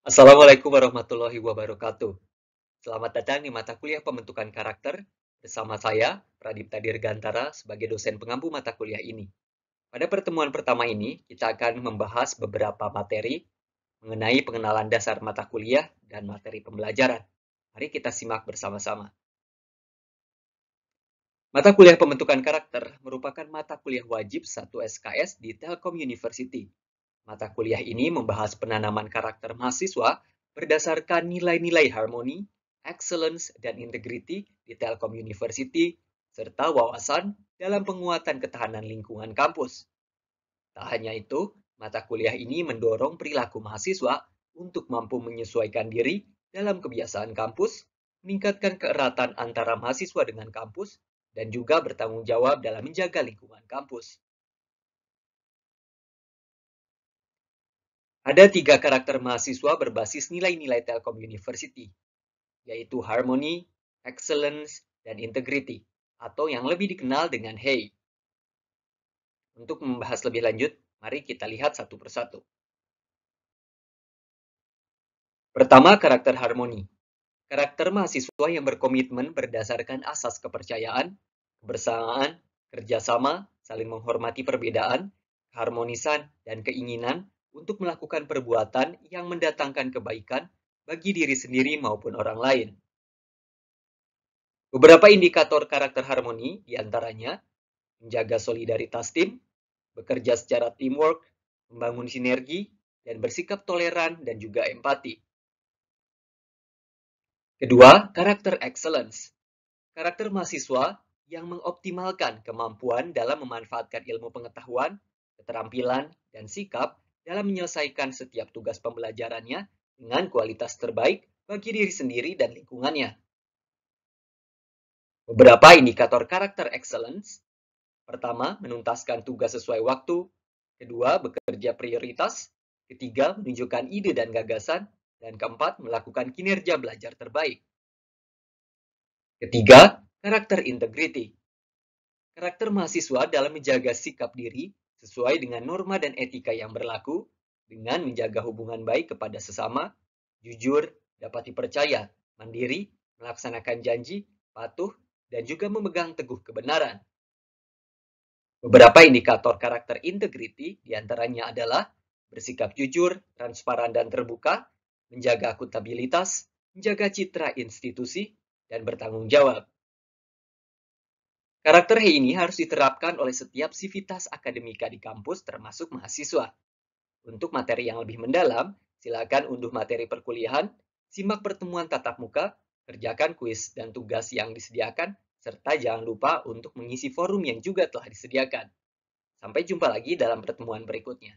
Assalamualaikum warahmatullahi wabarakatuh. Selamat datang di mata kuliah pembentukan karakter bersama saya, Pradipta Dirgantara, sebagai dosen pengampu mata kuliah ini. Pada pertemuan pertama ini, kita akan membahas beberapa materi mengenai pengenalan dasar mata kuliah dan materi pembelajaran. Mari kita simak bersama-sama. Mata kuliah pembentukan karakter merupakan mata kuliah wajib satu SKS di Telkom University Mata kuliah ini membahas penanaman karakter mahasiswa berdasarkan nilai-nilai harmoni, excellence, dan integrity di Telkom University, serta wawasan dalam penguatan ketahanan lingkungan kampus. Tak hanya itu, mata kuliah ini mendorong perilaku mahasiswa untuk mampu menyesuaikan diri dalam kebiasaan kampus, meningkatkan keeratan antara mahasiswa dengan kampus, dan juga bertanggung jawab dalam menjaga lingkungan kampus. Ada tiga karakter mahasiswa berbasis nilai-nilai Telkom University, yaitu Harmony, Excellence, dan Integrity, atau yang lebih dikenal dengan Hey. Untuk membahas lebih lanjut, mari kita lihat satu persatu. Pertama, karakter Harmony. Karakter mahasiswa yang berkomitmen berdasarkan asas kepercayaan, kebersamaan, kerjasama, saling menghormati perbedaan, harmonisan, dan keinginan untuk melakukan perbuatan yang mendatangkan kebaikan bagi diri sendiri maupun orang lain. Beberapa indikator karakter harmoni diantaranya menjaga solidaritas tim, bekerja secara teamwork, membangun sinergi, dan bersikap toleran dan juga empati. Kedua, karakter excellence. Karakter mahasiswa yang mengoptimalkan kemampuan dalam memanfaatkan ilmu pengetahuan, keterampilan, dan sikap dalam menyelesaikan setiap tugas pembelajarannya dengan kualitas terbaik bagi diri sendiri dan lingkungannya. Beberapa indikator karakter excellence. Pertama, menuntaskan tugas sesuai waktu. Kedua, bekerja prioritas. Ketiga, menunjukkan ide dan gagasan. Dan keempat, melakukan kinerja belajar terbaik. Ketiga, karakter integrity. Karakter mahasiswa dalam menjaga sikap diri sesuai dengan norma dan etika yang berlaku, dengan menjaga hubungan baik kepada sesama, jujur, dapat dipercaya, mandiri, melaksanakan janji, patuh, dan juga memegang teguh kebenaran. Beberapa indikator karakter integriti diantaranya adalah bersikap jujur, transparan, dan terbuka, menjaga akuntabilitas, menjaga citra institusi, dan bertanggung jawab. Karakter He ini harus diterapkan oleh setiap sivitas akademika di kampus termasuk mahasiswa. Untuk materi yang lebih mendalam, silakan unduh materi perkuliahan, simak pertemuan tatap muka, kerjakan kuis dan tugas yang disediakan, serta jangan lupa untuk mengisi forum yang juga telah disediakan. Sampai jumpa lagi dalam pertemuan berikutnya.